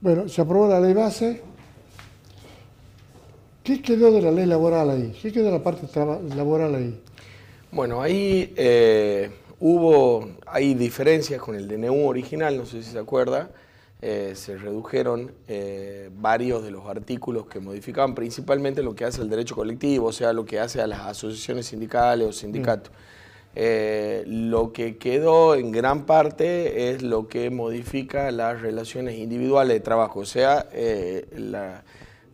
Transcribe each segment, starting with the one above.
Bueno, se aprobó la ley base. ¿Qué quedó de la ley laboral ahí? ¿Qué quedó de la parte laboral ahí? Bueno, ahí eh, hubo, hay diferencias con el DNU original, no sé si se acuerda. Eh, se redujeron eh, varios de los artículos que modificaban principalmente lo que hace el derecho colectivo, o sea, lo que hace a las asociaciones sindicales o sindicatos. Mm. Eh, lo que quedó en gran parte es lo que modifica las relaciones individuales de trabajo, o sea, eh,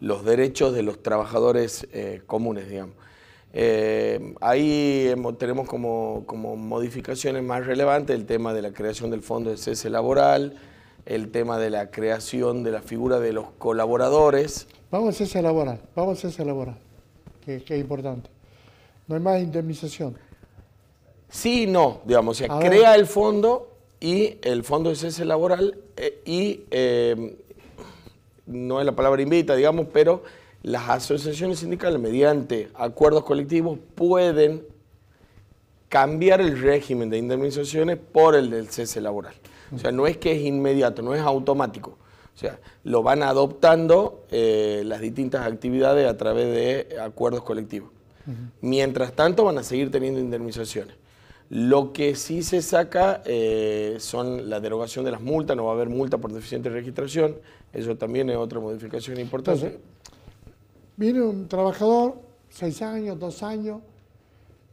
los derechos de los trabajadores eh, comunes, digamos. ahí tenemos como, modificaciones más relevantes el tema de la creación del fondo de cese laboral, el tema de la creación de la figura de los colaboradores. Vamos a cese laboral, vamos a cese laboral, que es importante. No hay más indemnización. Sí y no, digamos, o sea, crea el fondo y el fondo de cese laboral eh, y eh, no es la palabra invita, digamos, pero las asociaciones sindicales mediante acuerdos colectivos pueden cambiar el régimen de indemnizaciones por el del cese laboral. O sea, no es que es inmediato, no es automático. O sea, lo van adoptando eh, las distintas actividades a través de acuerdos colectivos. Mientras tanto, van a seguir teniendo indemnizaciones. Lo que sí se saca eh, son la derogación de las multas, no va a haber multa por deficiente registración, eso también es otra modificación importante. viene un trabajador, seis años, dos años,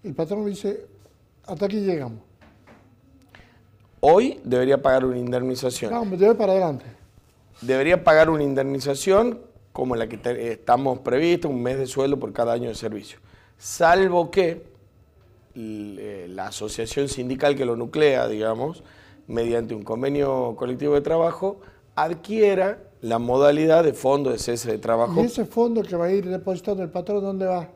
el patrón dice, hasta aquí llegamos. Hoy debería pagar una indemnización. No, me para adelante. Debería pagar una indemnización como la que eh, estamos previsto, un mes de sueldo por cada año de servicio. Salvo que eh, la asociación sindical que lo nuclea, digamos, mediante un convenio colectivo de trabajo, adquiera la modalidad de fondo de cese de trabajo. ¿Y ese fondo que va a ir depositando el patrón, dónde va?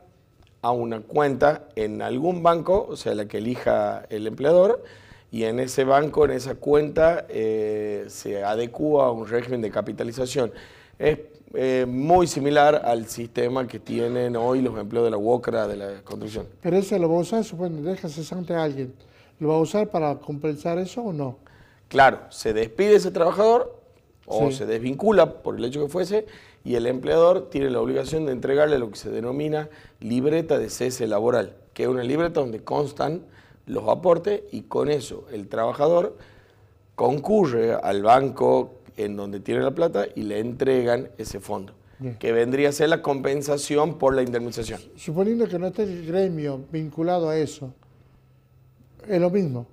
A una cuenta en algún banco, o sea, la que elija el empleador, y en ese banco, en esa cuenta, eh, se adecúa a un régimen de capitalización. Es eh, muy similar al sistema que tienen hoy los empleos de la UOCRA, de la construcción. Pero eso lo va a usar, supone, deja cesante a alguien. ¿Lo va a usar para compensar eso o no? Claro, se despide ese trabajador o se desvincula por el hecho que fuese y el empleador tiene la obligación de entregarle lo que se denomina libreta de cese laboral, que es una libreta donde constan los aportes y con eso el trabajador concurre al banco en donde tiene la plata y le entregan ese fondo, que vendría a ser la compensación por la indemnización. Suponiendo que no esté el gremio vinculado a eso, ¿es lo mismo?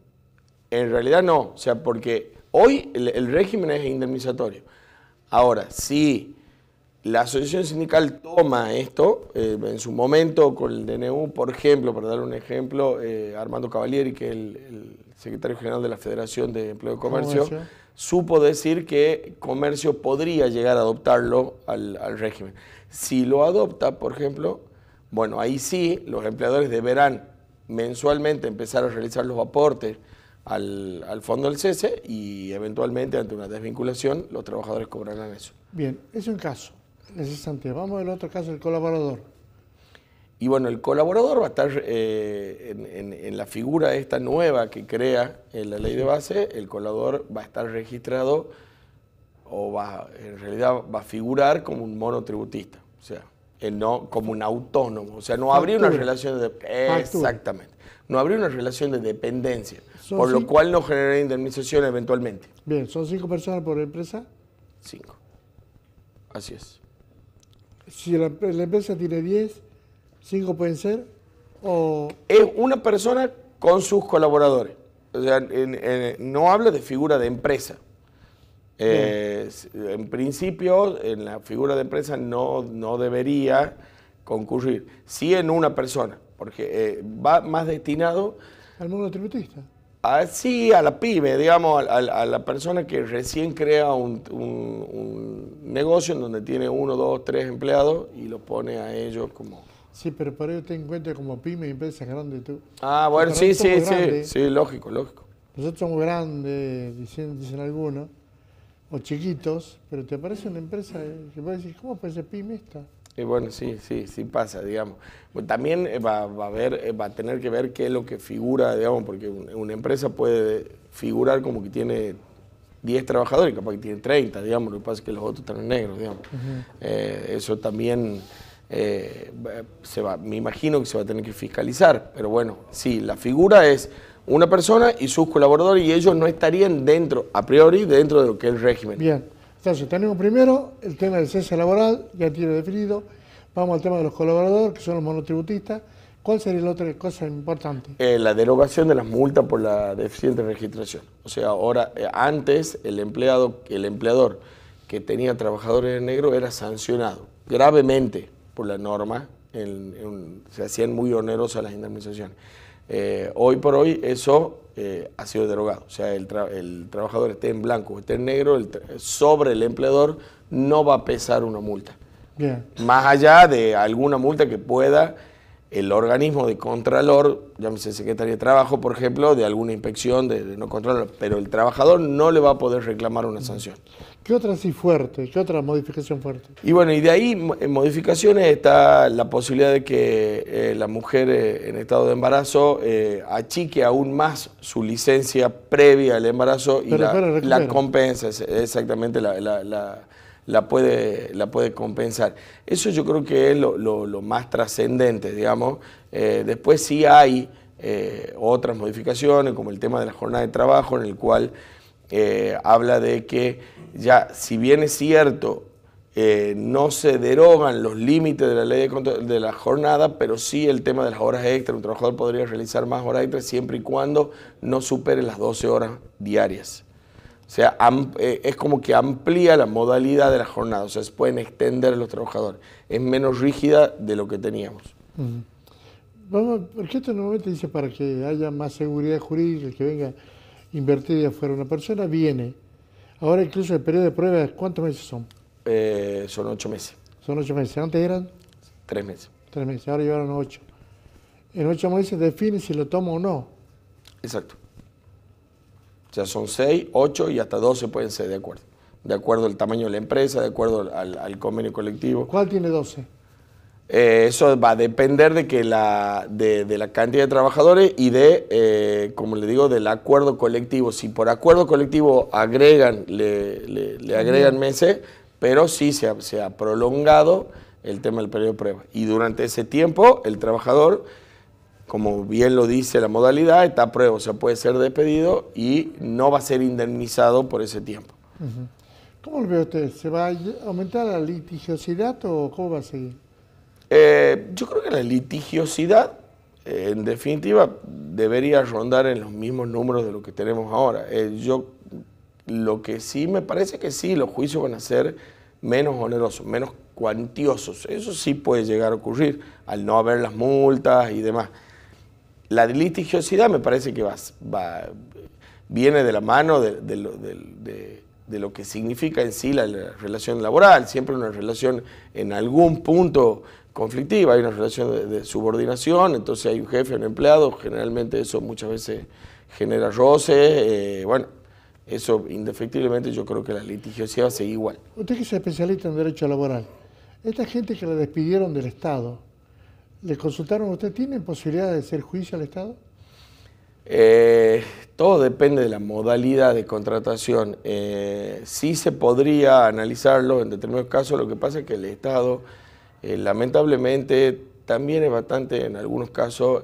En realidad no, o sea, porque hoy el, régimen es indemnizatorio. Ahora, si la asociación sindical toma esto, eh, en su momento con el DNU, por ejemplo, para dar un ejemplo, eh, Armando Cavalieri, que es el, secretario general de la Federación de Empleo y Comercio supo decir que comercio podría llegar a adoptarlo al, régimen. Si lo adopta, por ejemplo, bueno, ahí sí los empleadores deberán mensualmente empezar a realizar los aportes al, fondo del cese y eventualmente ante una desvinculación los trabajadores cobrarán eso. Bien, es un caso. Vamos al otro caso, el colaborador. Y bueno, el colaborador va a estar eh, en, la figura esta nueva que crea eh, la ley de base, el colaborador va a estar registrado o va, en realidad va a figurar como un monotributista, o sea, no, como un autónomo, o sea, no habría una relación de... Exactamente, no habría una relación de dependencia, por lo cual no genera indemnización eventualmente. Bien, ¿son cinco personas por empresa? Cinco, así es. Si la, la empresa tiene diez ¿Cinco pueden ser? O... Es una persona con sus colaboradores. O sea, no habla de figura de empresa. Eh, en principio, en la figura de empresa no, no debería concurrir. Sí en una persona, porque eh, va más destinado... Al mundo tributista. sí, a la pyme, digamos, a, la persona que recién crea un, negocio en donde tiene uno, dos, tres empleados y lo pone a ellos como... Sí, pero para ello te encuentras como pyme y empresas grandes tú. Ah, bueno, sí, sí, sí, sí, lógico, lógico. Nosotros somos grandes, dicen, algunos, o chiquitos, pero te parece una empresa eh, que puede decir, ¿cómo puede ser pyme esta? bueno, sí, sí, sí pasa, digamos. También eh, va, a ver, eh, va a tener que ver qué es lo que figura, digamos, porque una empresa puede figurar como que tiene 10 trabajadores, capaz que tiene 30, digamos, lo que pasa es que los otros están en negro, digamos. eso también eh, se va, me imagino que se va a tener que fiscalizar, pero bueno, sí, la figura es una persona y sus colaboradores y ellos no estarían dentro, a priori, dentro de lo que es el régimen. Bien, entonces tenemos primero el tema del cese laboral, ya tiene definido, vamos al tema de los colaboradores, que son los monotributistas, ¿cuál sería la otra cosa importante? Eh, la derogación de las multas por la deficiente registración, o sea, ahora, eh, antes el empleado, el empleador que tenía trabajadores en negro era sancionado gravemente por la norma, se hacían muy onerosas las indemnizaciones. Eh, hoy por hoy eso eh, ha sido derogado. O sea, el, trabajador esté en blanco o esté en negro, sobre el empleador no va a pesar una multa. Más allá de alguna multa que pueda el organismo de contralor, llámese Secretaría de Trabajo, por ejemplo, de alguna inspección de, no contralor, pero el trabajador no le va a poder reclamar una sanción. ¿Qué otra sí fuerte? ¿Qué otra modificación fuerte? Y bueno, y de ahí en modificaciones está la posibilidad de que eh, la mujer eh, en estado de embarazo eh, achique aún más su licencia previa al embarazo y la, compensa, exactamente la la puede, la puede compensar. Eso yo creo que es lo, más trascendente, digamos. Eh, después sí hay eh, otras modificaciones, como el tema de la jornada de trabajo, en el cual eh, habla de que ya, si bien es cierto, no se derogan los límites de la ley de, de, la jornada, pero sí el tema de las horas extras. Un trabajador podría realizar más horas extras siempre y cuando no supere las 12 horas diarias. O sea, eh, es como que amplía la modalidad de la jornada, o sea, se pueden extender los trabajadores. Es menos rígida de lo que teníamos. Vamos, porque esto normalmente dice para que haya más seguridad jurídica, que venga invertir de afuera una persona, viene. Ahora incluso el periodo de prueba, ¿cuántos meses son? Eh, son ocho meses. Son ocho meses. ¿Antes eran? Tres meses. Tres meses, ahora llevaron ocho. En ocho meses define si lo tomo o no. Exacto. O sea, son 6, 8 y hasta 12 pueden ser de acuerdo. De acuerdo al tamaño de la empresa, de acuerdo al, convenio colectivo. ¿Cuál tiene 12? Eh, eso va a depender de, que la, de, la cantidad de trabajadores y de, eh, como le digo, del acuerdo colectivo. Si por acuerdo colectivo agregan, le, agregan meses, pero sí se se ha prolongado el tema del periodo de prueba. Y durante ese tiempo el trabajador como bien lo dice la modalidad, está a prueba, o sea, puede ser despedido y no va a ser indemnizado por ese tiempo. ¿Cómo lo ve usted? ¿Se va a aumentar la litigiosidad o cómo va a seguir? Eh, yo creo que la litigiosidad, en definitiva, debería rondar en los mismos números de lo que tenemos ahora. Eh, yo lo que sí me parece que sí, los juicios van a ser menos onerosos, menos cuantiosos. Eso sí puede llegar a ocurrir al no haber las multas y demás la litigiosidad me parece que va, viene de la mano de, lo que significa en sí la, relación laboral, siempre una relación en algún punto conflictiva, hay una relación de, subordinación, entonces hay un jefe, un empleado, generalmente eso muchas veces genera roces, eh, bueno, eso indefectiblemente yo creo que la litigiosidad va igual. Usted que es especialista en derecho laboral, esta gente que la despidieron del Estado, ¿Le consultaron usted? tiene posibilidad de hacer juicio al Estado? Eh, todo depende de la modalidad de contratación. Eh, sí se podría analizarlo en determinados casos, lo que pasa es que el Estado, eh, lamentablemente, también es bastante, en algunos casos,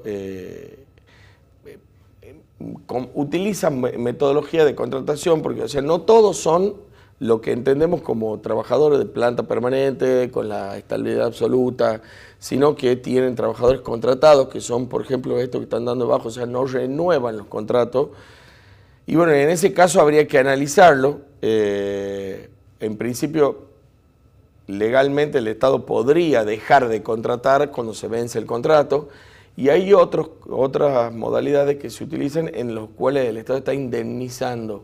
con, utiliza metodología de contratación, porque o sea, no todos son lo que entendemos como trabajadores de planta permanente, con la estabilidad absoluta, sino que tienen trabajadores contratados, que son, por ejemplo, estos que están dando bajo, o sea, no renuevan los contratos. Y bueno, en ese caso habría que analizarlo. Eh, en principio, legalmente el Estado podría dejar de contratar cuando se vence el contrato. Y hay otras modalidades que se utilizan en las cuales el Estado está indemnizando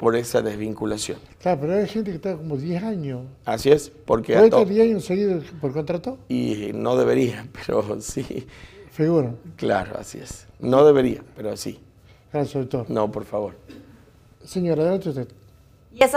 por esa desvinculación. Claro, pero hay gente que está como 10 años. Así es, porque... ¿Puede estar 10 años seguidos por contrato? Y no debería, pero sí. ¿Figuro? Claro, así es. No debería, pero sí. Gracias, doctor. No, por favor. Señora, adelante usted.